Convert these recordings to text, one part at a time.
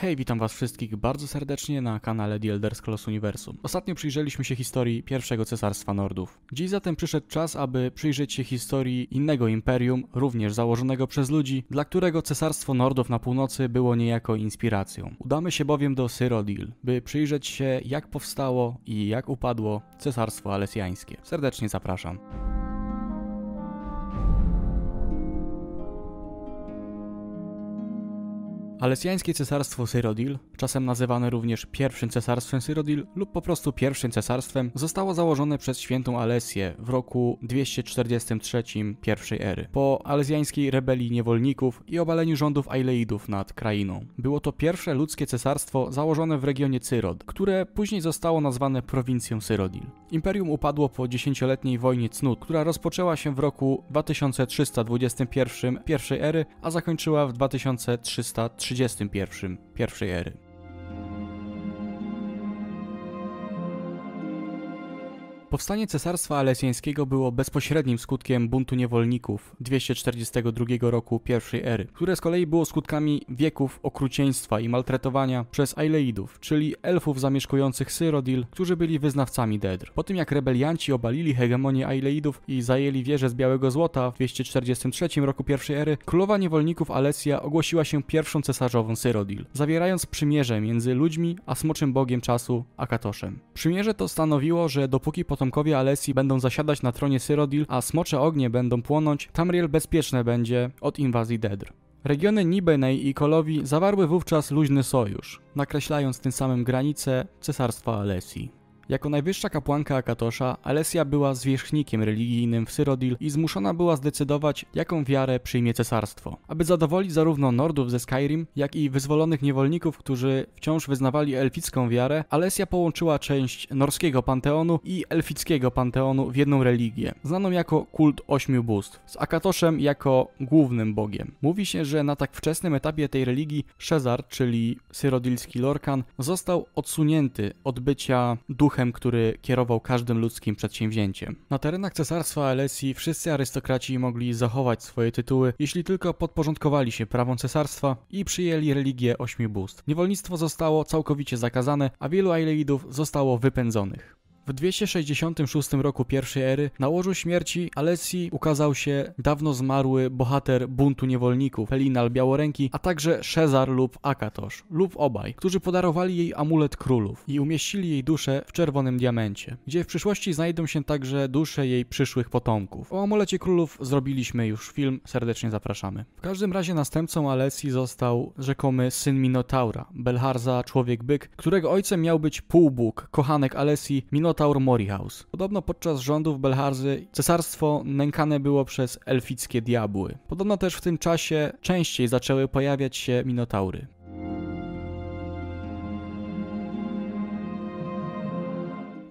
Hej, witam was wszystkich bardzo serdecznie na kanale The Elder Scrolls Universum. Ostatnio przyjrzeliśmy się historii pierwszego cesarstwa Nordów. Dziś zatem przyszedł czas, aby przyjrzeć się historii innego imperium, również założonego przez ludzi, dla którego cesarstwo Nordów na północy było niejako inspiracją. Udamy się bowiem do Syrodil, by przyjrzeć się jak powstało i jak upadło cesarstwo alesjańskie. Serdecznie zapraszam. Alesjańskie Cesarstwo Syrodil, czasem nazywane również pierwszym cesarstwem Syrodil lub po prostu pierwszym cesarstwem, zostało założone przez świętą Alesję w roku 243 I ery, po alezjańskiej rebelii niewolników i obaleniu rządów Aileidów nad krainą. Było to pierwsze ludzkie cesarstwo założone w regionie Cyrod, które później zostało nazwane prowincją Syrodil. Imperium upadło po dziesięcioletniej wojnie cnót, która rozpoczęła się w roku 2321 I ery, a zakończyła w 2330. 31 pierwszej ery. Powstanie Cesarstwa Alesjańskiego było bezpośrednim skutkiem buntu niewolników 242 roku I ery, które z kolei było skutkami wieków okrucieństwa i maltretowania przez Aileidów, czyli elfów zamieszkujących Syrodil, którzy byli wyznawcami Dedr. Po tym jak rebelianci obalili hegemonię Aileidów i zajęli wieżę z Białego Złota w 243 roku I ery, królowa niewolników Alesja ogłosiła się pierwszą cesarzową Syrodil, zawierając przymierze między ludźmi a smoczym bogiem czasu Akatoszem. Przymierze to stanowiło, że dopóki pod potomkowie Alessi będą zasiadać na tronie Syrodil, a smocze ognie będą płonąć, Tamriel bezpieczne będzie od inwazji Dedr. Regiony Nibenej i Kolowi zawarły wówczas luźny sojusz, nakreślając tym samym granice Cesarstwa Alessi. Jako najwyższa kapłanka Akatosza, Alesja była zwierzchnikiem religijnym w Syrodil i zmuszona była zdecydować, jaką wiarę przyjmie cesarstwo. Aby zadowolić zarówno Nordów ze Skyrim, jak i wyzwolonych niewolników, którzy wciąż wyznawali elficką wiarę, Alesja połączyła część norskiego panteonu i elfickiego panteonu w jedną religię, znaną jako kult ośmiu bóstw, z Akatoszem jako głównym bogiem. Mówi się, że na tak wczesnym etapie tej religii Szezar, czyli syrodilski Lorkan, został odsunięty od bycia duchem duchem, który kierował każdym ludzkim przedsięwzięciem. Na terenach cesarstwa Alessi wszyscy arystokraci mogli zachować swoje tytuły, jeśli tylko podporządkowali się prawom cesarstwa i przyjęli religię ośmiu bóstw. Niewolnictwo zostało całkowicie zakazane, a wielu Aileidów zostało wypędzonych. W 266 roku pierwszej ery na łożu śmierci Alessi ukazał się dawno zmarły bohater buntu niewolników Helinal Białoręki, a także Szezar lub Akatosz, lub obaj, którzy podarowali jej amulet królów i umieścili jej duszę w czerwonym diamencie, gdzie w przyszłości znajdą się także dusze jej przyszłych potomków. O amulecie królów zrobiliśmy już film, serdecznie zapraszamy. W każdym razie następcą Alessi został rzekomy syn Minotaura, Belharza Człowiek-Byk, którego ojcem miał być półbóg, kochanek Alessi, Minotaur Minotaur Morihaus. Podobno podczas rządów Belharzy cesarstwo nękane było przez elfickie diabły. Podobno też w tym czasie częściej zaczęły pojawiać się minotaury.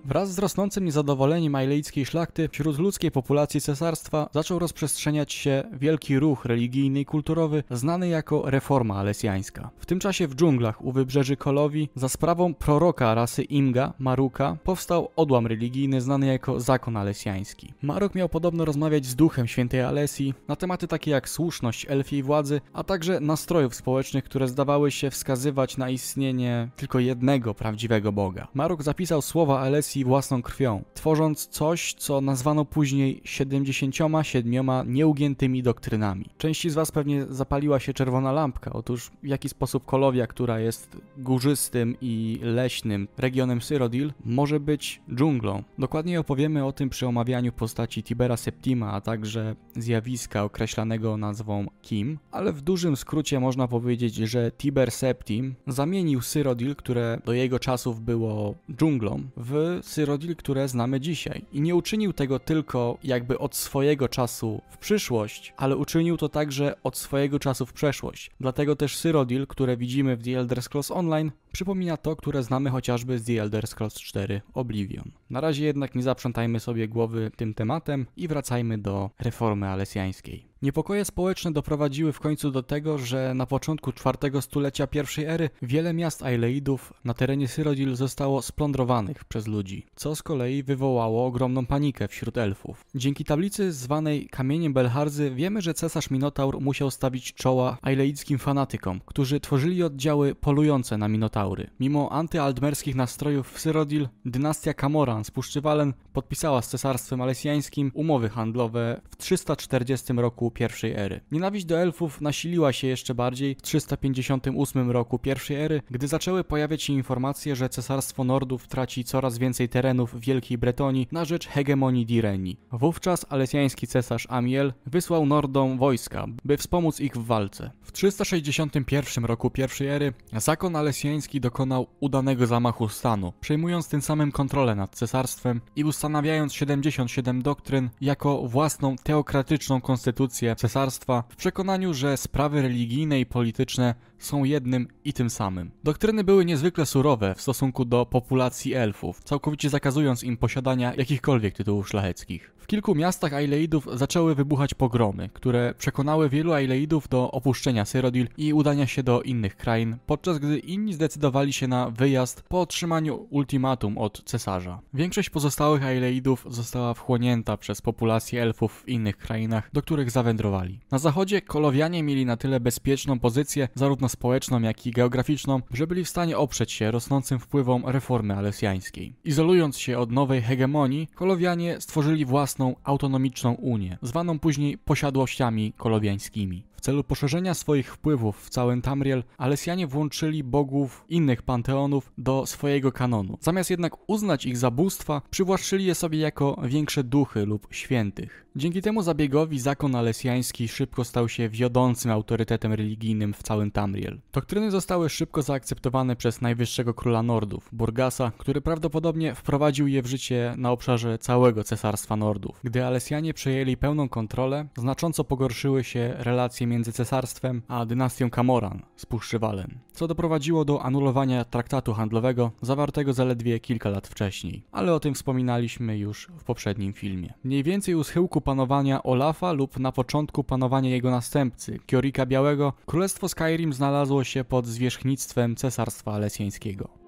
Wraz z rosnącym niezadowoleniem ajlejckiej szlachty wśród ludzkiej populacji cesarstwa zaczął rozprzestrzeniać się wielki ruch religijny i kulturowy znany jako reforma alesjańska. W tym czasie w dżunglach u wybrzeży Kolowi za sprawą proroka rasy Imga, Maruka, powstał odłam religijny znany jako zakon alesjański. Maruk miał podobno rozmawiać z duchem świętej Alesji na tematy takie jak słuszność elfiej władzy, a także nastrojów społecznych, które zdawały się wskazywać na istnienie tylko jednego prawdziwego boga. Maruk zapisał słowa Alesji własną krwią, tworząc coś, co nazwano później 77 nieugiętymi doktrynami. Części z Was pewnie zapaliła się czerwona lampka. Otóż w jaki sposób Kolowia, która jest górzystym i leśnym regionem Syrodil, może być dżunglą? Dokładnie opowiemy o tym przy omawianiu postaci Tibera Septima, a także zjawiska określanego nazwą Kim, ale w dużym skrócie można powiedzieć, że Tiber Septim zamienił Syrodil, które do jego czasów było dżunglą, w Cyrodiil, które znamy dzisiaj. I nie uczynił tego tylko jakby od swojego czasu w przyszłość, ale uczynił to także od swojego czasu w przeszłość. Dlatego też Cyrodiil, które widzimy w The Elder Scrolls Online, przypomina to, które znamy chociażby z The Elder Scrolls 4 Oblivion. Na razie jednak nie zaprzątajmy sobie głowy tym tematem i wracajmy do reformy alesjańskiej. Niepokoje społeczne doprowadziły w końcu do tego, że na początku czwartego stulecia pierwszej ery wiele miast Aileidów na terenie Syrodil zostało splądrowanych przez ludzi, co z kolei wywołało ogromną panikę wśród elfów. Dzięki tablicy zwanej Kamieniem Belharzy wiemy, że cesarz Minotaur musiał stawić czoła aileidzkim fanatykom, którzy tworzyli oddziały polujące na Minotaury. Mimo antyaldmerskich nastrojów w Syrodil, dynastia Camoran z Puszczy Walen podpisała z cesarstwem alesjańskim umowy handlowe w 340 roku roku I ery. Nienawiść do elfów nasiliła się jeszcze bardziej w 358 roku I ery, gdy zaczęły pojawiać się informacje, że cesarstwo Nordów traci coraz więcej terenów w Wielkiej Bretonii na rzecz hegemonii Direni. Wówczas alesjański cesarz Amiel wysłał Nordom wojska, by wspomóc ich w walce. W 361 roku I ery zakon alesjański dokonał udanego zamachu stanu, przejmując tym samym kontrolę nad cesarstwem i ustanawiając 77 doktryn jako własną teokratyczną konstytucję cesarstwa w przekonaniu, że sprawy religijne i polityczne są jednym i tym samym. Doktryny były niezwykle surowe w stosunku do populacji elfów, całkowicie zakazując im posiadania jakichkolwiek tytułów szlacheckich. W kilku miastach Aileidów zaczęły wybuchać pogromy, które przekonały wielu Aileidów do opuszczenia Syrodil i udania się do innych krain, podczas gdy inni zdecydowali się na wyjazd po otrzymaniu ultimatum od cesarza. Większość pozostałych Aileidów została wchłonięta przez populację elfów w innych krainach, do których zawiadomił zawędrowali. Na zachodzie kolowianie mieli na tyle bezpieczną pozycję, zarówno społeczną, jak i geograficzną, że byli w stanie oprzeć się rosnącym wpływom reformy alesjańskiej. Izolując się od nowej hegemonii, kolowianie stworzyli własną autonomiczną unię, zwaną później posiadłościami kolowiańskimi. W celu poszerzenia swoich wpływów w całym Tamriel, Alesjanie włączyli bogów innych panteonów do swojego kanonu. Zamiast jednak uznać ich za bóstwa, przywłaszczyli je sobie jako większe duchy lub świętych. Dzięki temu zabiegowi zakon alesjański szybko stał się wiodącym autorytetem religijnym w całym Tamriel. Doktryny zostały szybko zaakceptowane przez najwyższego króla Nordów, Burgasa, który prawdopodobnie wprowadził je w życie na obszarze całego cesarstwa Nordów. Gdy Alesjanie przejęli pełną kontrolę, znacząco pogorszyły się relacje między cesarstwem a dynastią Kamoran z Puszczy Walen, co doprowadziło do anulowania traktatu handlowego zawartego zaledwie kilka lat wcześniej, ale o tym wspominaliśmy już w poprzednim filmie. Mniej więcej u schyłku panowania Olafa lub na początku panowania jego następcy, Kiorika Białego, królestwo Skyrim znalazło się pod zwierzchnictwem cesarstwa alesjańskiego.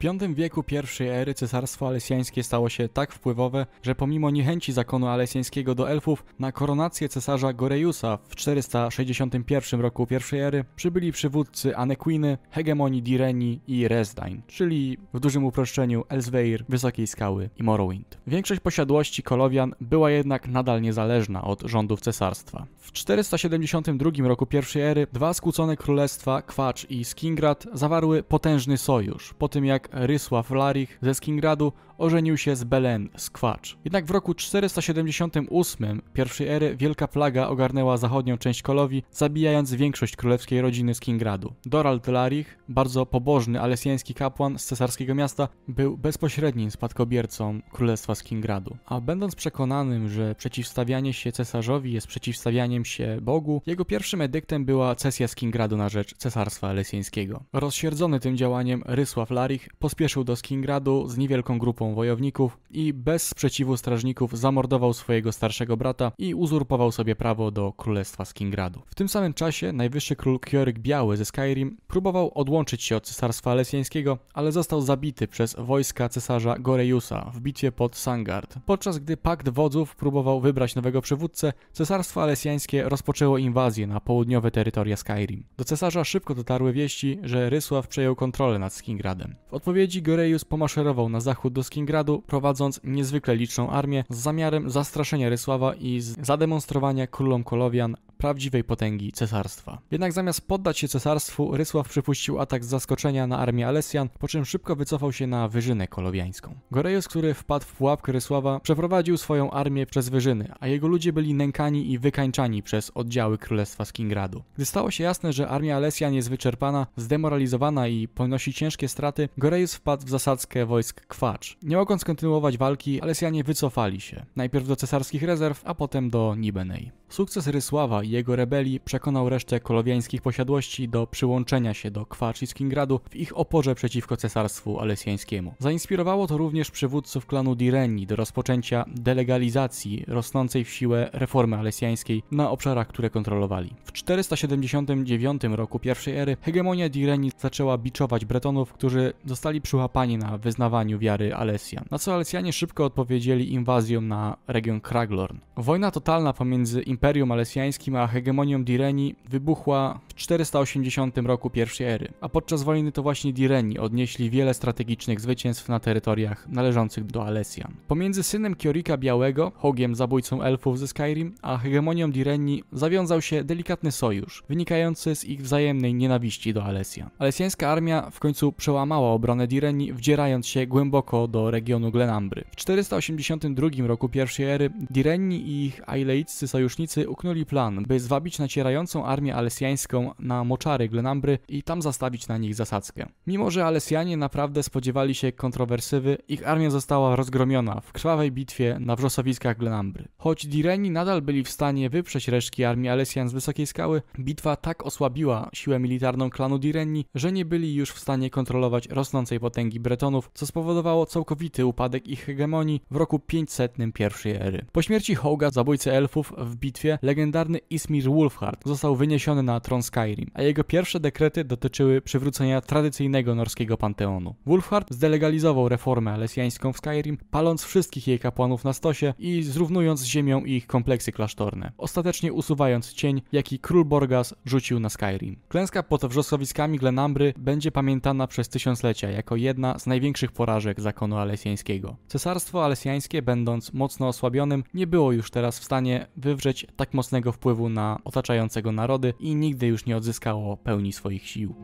W V wieku I ery cesarstwo alesjańskie stało się tak wpływowe, że pomimo niechęci zakonu alesjańskiego do elfów, na koronację cesarza Gorejusa w 461 roku I ery przybyli przywódcy Anequiny, hegemonii Direni i Resdain, czyli w dużym uproszczeniu Elsweir, Wysokiej Skały i Morrowind. Większość posiadłości Kolowian była jednak nadal niezależna od rządów cesarstwa. W 472 roku I ery dwa skłócone królestwa, Kwacz i Skingrad zawarły potężny sojusz po tym jak Rysław Larich ze Skingradu ożenił się z Belen, Squatch. Jednak w roku 478 pierwszej ery wielka plaga ogarnęła zachodnią część Kolowi, zabijając większość królewskiej rodziny z Kingradu. Dorald Larich, bardzo pobożny alesjański kapłan z cesarskiego miasta, był bezpośrednim spadkobiercą królestwa z Kingradu. A będąc przekonanym, że przeciwstawianie się cesarzowi jest przeciwstawianiem się Bogu, jego pierwszym edyktem była cesja z Kingradu na rzecz cesarstwa alesjańskiego. Rozsierdzony tym działaniem Rysław Larich pospieszył do Skingradu z niewielką grupą grupą wojowników i bez sprzeciwu strażników zamordował swojego starszego brata i uzurpował sobie prawo do królestwa Skingradu. W tym samym czasie najwyższy król Kioryk Biały ze Skyrim próbował odłączyć się od cesarstwa lesjańskiego, ale został zabity przez wojska cesarza Gorejusa w bitwie pod Sangard. Podczas gdy pakt wodzów próbował wybrać nowego przywódcę, cesarstwo alesjańskie rozpoczęło inwazję na południowe terytoria Skyrim. Do cesarza szybko dotarły wieści, że Rysław przejął kontrolę nad Skingradem. W odpowiedzi Gorejus pomaszerował na zachód do Skingradu, Pekingradu, prowadząc niezwykle liczną armię z zamiarem zastraszenia Rysława i zademonstrowania królom Kolowian prawdziwej potęgi cesarstwa. Jednak zamiast poddać się cesarstwu, Rysław przypuścił atak z zaskoczenia na armię Alesjan, po czym szybko wycofał się na Wyżynę Kolowiańską. Gorejus, który wpadł w pułapkę Rysława, przeprowadził swoją armię przez Wyżyny, a jego ludzie byli nękani i wykańczani przez oddziały Królestwa Skingradu. Gdy stało się jasne, że armia Alesjan jest wyczerpana, zdemoralizowana i ponosi ciężkie straty, Gorejus wpadł w zasadzkę wojsk Kwacz. Nie mogąc kontynuować walki, Alesjanie wycofali się, najpierw do cesarskich rezerw, a potem do Nibenej. Sukces Rysława i jego rebelii przekonał resztę kolowiańskich posiadłości do przyłączenia się do Kwaczyckingradu w ich oporze przeciwko cesarstwu alesjańskiemu. Zainspirowało to również przywódców klanu Direni do rozpoczęcia delegalizacji rosnącej w siłę reformy alesjańskiej na obszarach, które kontrolowali. W 479 roku pierwszej ery hegemonia Direni zaczęła biczować Bretonów, którzy zostali przyłapani na wyznawaniu wiary Alesjan, na co Alesjanie szybko odpowiedzieli inwazją na region Kraglorn. Wojna totalna pomiędzy Imperium Alesjańskim na hegemonią Direni wybuchła w 480 roku I ery, a podczas wojny to właśnie Direni odnieśli wiele strategicznych zwycięstw na terytoriach należących do Alesjan. Pomiędzy synem Kiorika Białego, Hogiem zabójcą elfów ze Skyrim, a hegemonią Direni zawiązał się delikatny sojusz, wynikający z ich wzajemnej nienawiści do Alesjan. Alesjańska armia w końcu przełamała obronę Direni, wdzierając się głęboko do regionu Glenambry. W 482 roku I ery Direni i ich Aileiccy sojusznicy uknuli plan by zwabić nacierającą armię alesjańską na moczary Glenambry i tam zastawić na nich zasadzkę. Mimo, że Alesjanie naprawdę spodziewali się kontrowersywy, ich armia została rozgromiona w krwawej bitwie na wrzosowiskach Glenambry. Choć Direni nadal byli w stanie wyprzeć resztki armii Alesjan z Wysokiej Skały, bitwa tak osłabiła siłę militarną klanu Direni, że nie byli już w stanie kontrolować rosnącej potęgi Bretonów, co spowodowało całkowity upadek ich hegemonii w roku 501 ery. Po śmierci Hoga, zabójcy elfów, w bitwie legendarny Ismir Wolfhard został wyniesiony na tron Skyrim, a jego pierwsze dekrety dotyczyły przywrócenia tradycyjnego norskiego panteonu. Wolfhard zdelegalizował reformę alesjańską w Skyrim, paląc wszystkich jej kapłanów na stosie i zrównując z ziemią ich kompleksy klasztorne, ostatecznie usuwając cień, jaki król Borgas rzucił na Skyrim. Klęska pod wrzosowiskami Glenambry będzie pamiętana przez tysiąclecia jako jedna z największych porażek zakonu alesjańskiego. Cesarstwo alesjańskie, będąc mocno osłabionym, nie było już teraz w stanie wywrzeć tak mocnego wpływu na otaczającego narody i nigdy już nie odzyskało pełni swoich sił.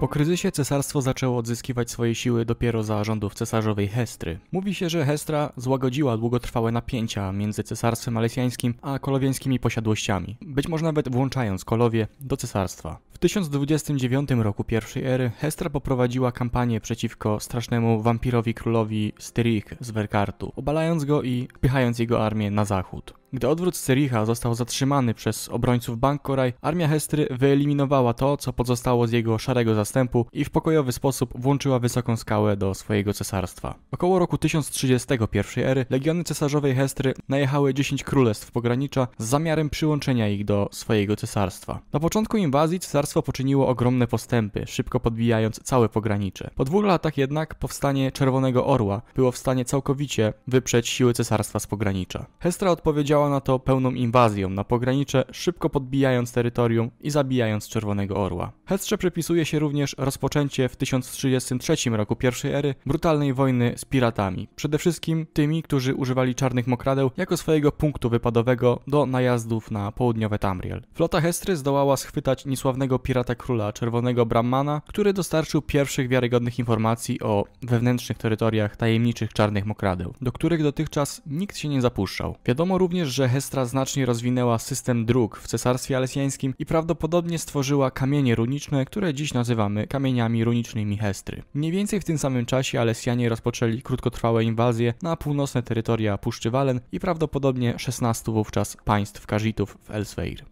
Po kryzysie cesarstwo zaczęło odzyskiwać swoje siły dopiero za rządów cesarzowej Hestry. Mówi się, że Hestra złagodziła długotrwałe napięcia między cesarstwem alesjańskim a kolowiańskimi posiadłościami, być może nawet włączając kolowie do cesarstwa. 1029 roku pierwszej ery Hestra poprowadziła kampanię przeciwko strasznemu wampirowi królowi Styrik z Werkartu, obalając go i wpychając jego armię na zachód. Gdy odwrót Styricha został zatrzymany przez obrońców Bankoraj, armia Hestry wyeliminowała to, co pozostało z jego szarego zastępu i w pokojowy sposób włączyła wysoką skałę do swojego cesarstwa. Około roku 1031 ery legiony cesarzowej Hestry najechały 10 królestw pogranicza z zamiarem przyłączenia ich do swojego cesarstwa. Na początku inwazji cesarstwo Państwo poczyniło ogromne postępy, szybko podbijając całe pogranicze. Po dwóch latach jednak powstanie Czerwonego Orła było w stanie całkowicie wyprzeć siły cesarstwa z pogranicza. Hestra odpowiedziała na to pełną inwazją na pogranicze, szybko podbijając terytorium i zabijając Czerwonego Orła. Hestrze przypisuje się również rozpoczęcie w 1033 roku pierwszej ery brutalnej wojny z piratami, przede wszystkim tymi, którzy używali czarnych mokradeł jako swojego punktu wypadowego do najazdów na południowe Tamriel. Flota Hestry zdołała schwytać niesławnego pirata króla, Czerwonego Brahmana, który dostarczył pierwszych wiarygodnych informacji o wewnętrznych terytoriach tajemniczych czarnych mokradeł, do których dotychczas nikt się nie zapuszczał. Wiadomo również, że Hestra znacznie rozwinęła system dróg w Cesarstwie Alesjańskim i prawdopodobnie stworzyła kamienie runiczne, które dziś nazywamy kamieniami runicznymi Hestry. Mniej więcej w tym samym czasie Alesjanie rozpoczęli krótkotrwałe inwazje na północne terytoria Puszczy Walen i prawdopodobnie 16 wówczas państw Kazitów w Elsweir.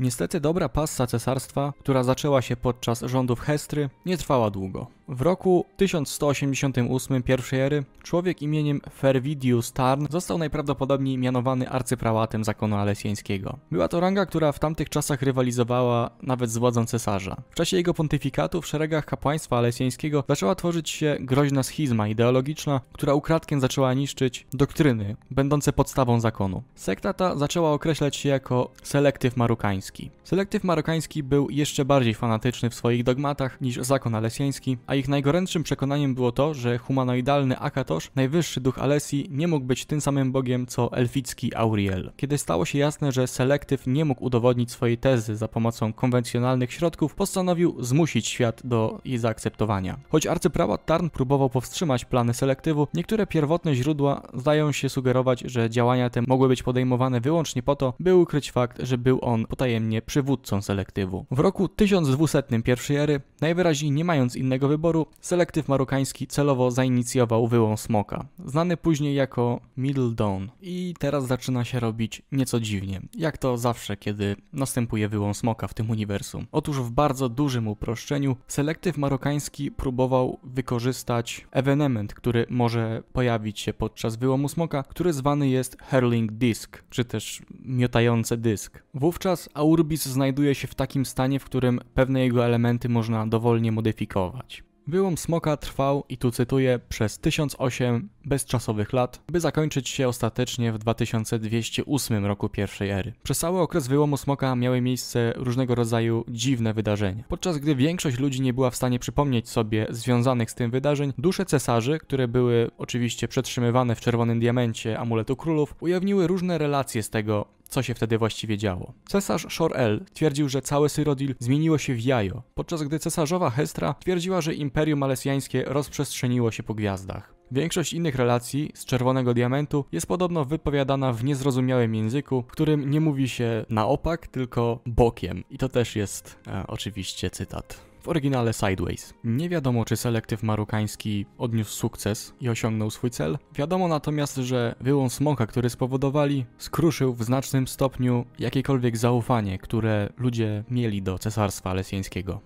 Niestety dobra passa cesarstwa, która zaczęła się podczas rządów Hestry, nie trwała długo. W roku 1188 pierwszej ery człowiek imieniem Fervidius Tarn został najprawdopodobniej mianowany arcyprałatem zakonu alesjańskiego. Była to ranga, która w tamtych czasach rywalizowała nawet z władzą cesarza. W czasie jego pontyfikatu w szeregach kapłaństwa alesjańskiego zaczęła tworzyć się groźna schizma ideologiczna, która ukradkiem zaczęła niszczyć doktryny będące podstawą zakonu. Sekta ta zaczęła określać się jako selektyw marukański. Polski. Selektyw marokański był jeszcze bardziej fanatyczny w swoich dogmatach niż zakon alesiański, a ich najgorętszym przekonaniem było to, że humanoidalny Akatosz, najwyższy duch Alesji, nie mógł być tym samym bogiem co elficki Auriel. Kiedy stało się jasne, że selektyw nie mógł udowodnić swojej tezy za pomocą konwencjonalnych środków, postanowił zmusić świat do jej zaakceptowania. Choć arcyprawat Tarn próbował powstrzymać plany selektywu, niektóre pierwotne źródła zdają się sugerować, że działania te mogły być podejmowane wyłącznie po to, by ukryć fakt, że był on potajemnie podziemnie przywódcą selektywu. W roku 1201 ery, najwyraźniej nie mając innego wyboru, selektyw marokański celowo zainicjował wyłą smoka, znany później jako Middle Dawn. I teraz zaczyna się robić nieco dziwnie, jak to zawsze, kiedy następuje wyłą smoka w tym uniwersum. Otóż w bardzo dużym uproszczeniu, selektyw marokański próbował wykorzystać ewenement, który może pojawić się podczas wyłomu smoka, który zwany jest Hurling Disk, czy też miotający dysk. Wówczas Urbis znajduje się w takim stanie, w którym pewne jego elementy można dowolnie modyfikować. Wyłom smoka trwał, i tu cytuję, przez 1008 bezczasowych lat, by zakończyć się ostatecznie w 2208 roku pierwszej ery. Przez cały okres wyłomu smoka miały miejsce różnego rodzaju dziwne wydarzenia. Podczas gdy większość ludzi nie była w stanie przypomnieć sobie związanych z tym wydarzeń, dusze cesarzy, które były oczywiście przetrzymywane w czerwonym diamencie amuletu królów, ujawniły różne relacje z tego co się wtedy właściwie działo. Cesarz Shor-El twierdził, że całe Syrodil zmieniło się w jajo, podczas gdy cesarzowa Hestra twierdziła, że Imperium Malesjańskie rozprzestrzeniło się po gwiazdach. Większość innych relacji z Czerwonego Diamentu jest podobno wypowiadana w niezrozumiałym języku, w którym nie mówi się na opak, tylko bokiem. I to też jest e, oczywiście cytat w oryginale Sideways. Nie wiadomo, czy selektyw marokański odniósł sukces i osiągnął swój cel. Wiadomo natomiast, że wyłom smoka, który spowodowali, skruszył w znacznym stopniu jakiekolwiek zaufanie, które ludzie mieli do cesarstwa alesjańskiego.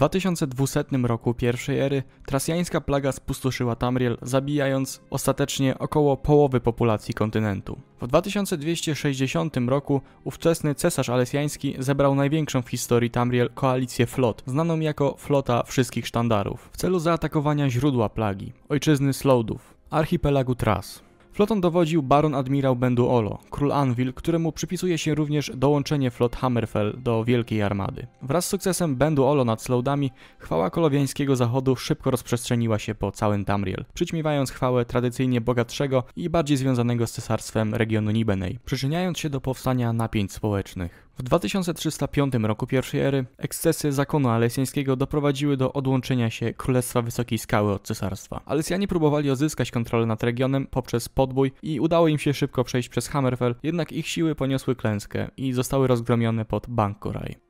2200 roku pierwszej ery trasjańska plaga spustoszyła Tamriel, zabijając ostatecznie około połowy populacji kontynentu. W 2260 roku ówczesny cesarz alesjański zebrał największą w historii Tamriel koalicję flot, znaną jako Flota Wszystkich Sztandarów, w celu zaatakowania źródła plagi, ojczyzny Slowdów, archipelagu Tras. Flotą dowodził baron admirał Olo, król Anvil, któremu przypisuje się również dołączenie flot Hammerfell do Wielkiej Armady. Wraz z sukcesem Olo nad Slowdami, chwała kolowiańskiego zachodu szybko rozprzestrzeniła się po całym Tamriel, przyćmiewając chwałę tradycyjnie bogatszego i bardziej związanego z cesarstwem regionu Nibenej, przyczyniając się do powstania napięć społecznych. W 2305 roku pierwszej ery ekscesy zakonu alesjańskiego doprowadziły do odłączenia się Królestwa Wysokiej Skały od cesarstwa. Alesjanie próbowali odzyskać kontrolę nad regionem poprzez podbój i udało im się szybko przejść przez Hammerfell, jednak ich siły poniosły klęskę i zostały rozgromione pod Bankuraj.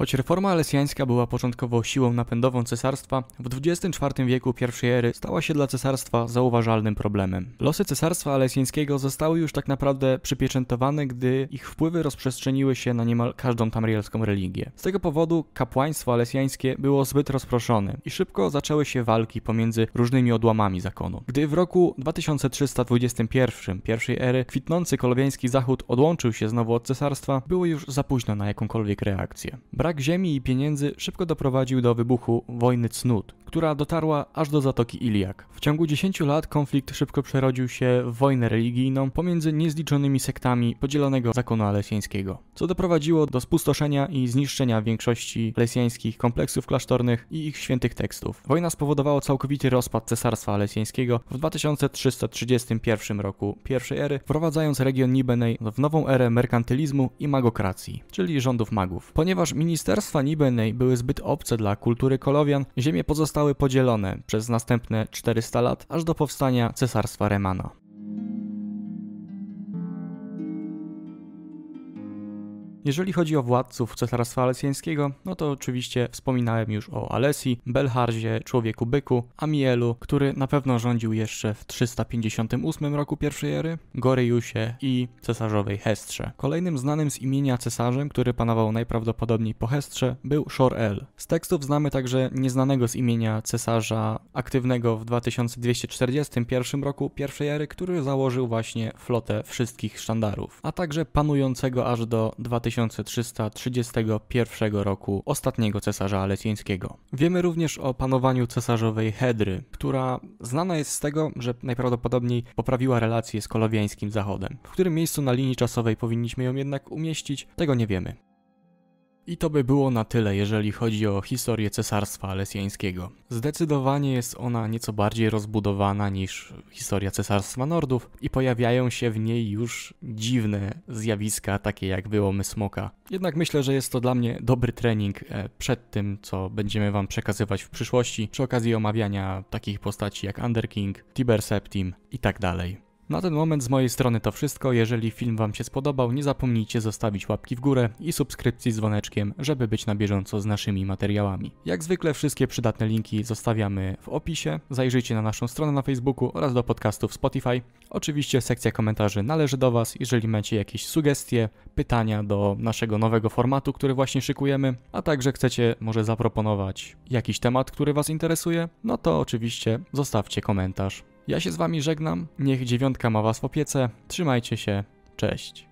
Choć reforma alesjańska była początkowo siłą napędową cesarstwa, w XXIV wieku I ery stała się dla cesarstwa zauważalnym problemem. Losy cesarstwa alesjańskiego zostały już tak naprawdę przypieczętowane, gdy ich wpływy rozprzestrzeniły się na niemal każdą tamrielską religię. Z tego powodu kapłaństwo alesjańskie było zbyt rozproszone i szybko zaczęły się walki pomiędzy różnymi odłamami zakonu. Gdy w roku 2321 I ery kwitnący kolowiański zachód odłączył się znowu od cesarstwa, było już za późno na jakąkolwiek reakcję. Brak Brak ziemi i pieniędzy szybko doprowadził do wybuchu wojny cnót, która dotarła aż do Zatoki Iliak. W ciągu 10 lat konflikt szybko przerodził się w wojnę religijną pomiędzy niezliczonymi sektami podzielonego zakonu alesjańskiego, co doprowadziło do spustoszenia i zniszczenia większości alesjańskich kompleksów klasztornych i ich świętych tekstów. Wojna spowodowała całkowity rozpad Cesarstwa Alesjańskiego w 2331 roku I ery, wprowadzając region Nibenej w nową erę merkantylizmu i magokracji, czyli rządów magów. Ponieważ ministerstwa Nibenej były zbyt obce dla kultury kolowian, ziemie pozostały zostały podzielone przez następne 400 lat, aż do powstania Cesarstwa Remana. Jeżeli chodzi o władców cesarstwa alesjańskiego, no to oczywiście wspominałem już o Alesji, Belharzie, Człowieku Byku, Amielu, który na pewno rządził jeszcze w 358 roku pierwszej ery, Goryjusie i cesarzowej Hestrze. Kolejnym znanym z imienia cesarzem, który panował najprawdopodobniej po Hestrze, był Shor-El. Z tekstów znamy także nieznanego z imienia cesarza aktywnego w 2241 roku pierwszej ery, który założył właśnie flotę wszystkich sztandarów, a także panującego aż do 2000 1331 roku ostatniego cesarza alecjańskiego. Wiemy również o panowaniu cesarzowej Hedry, która znana jest z tego, że najprawdopodobniej poprawiła relacje z kolowiańskim zachodem. W którym miejscu na linii czasowej powinniśmy ją jednak umieścić, tego nie wiemy. I to by było na tyle, jeżeli chodzi o historię Cesarstwa Alesjańskiego. Zdecydowanie jest ona nieco bardziej rozbudowana niż historia Cesarstwa Nordów i pojawiają się w niej już dziwne zjawiska, takie jak wyłomy smoka. Jednak myślę, że jest to dla mnie dobry trening e, przed tym, co będziemy wam przekazywać w przyszłości przy okazji omawiania takich postaci jak Underking, Tiber Septim i tak dalej. Na ten moment z mojej strony to wszystko. Jeżeli film Wam się spodobał, nie zapomnijcie zostawić łapki w górę i subskrypcji z dzwoneczkiem, żeby być na bieżąco z naszymi materiałami. Jak zwykle wszystkie przydatne linki zostawiamy w opisie. Zajrzyjcie na naszą stronę na Facebooku oraz do podcastów Spotify. Oczywiście sekcja komentarzy należy do Was. Jeżeli macie jakieś sugestie, pytania do naszego nowego formatu, który właśnie szykujemy, a także chcecie może zaproponować jakiś temat, który Was interesuje, no to oczywiście zostawcie komentarz. Ja się z wami żegnam, niech dziewiątka ma was w opiece, trzymajcie się, cześć.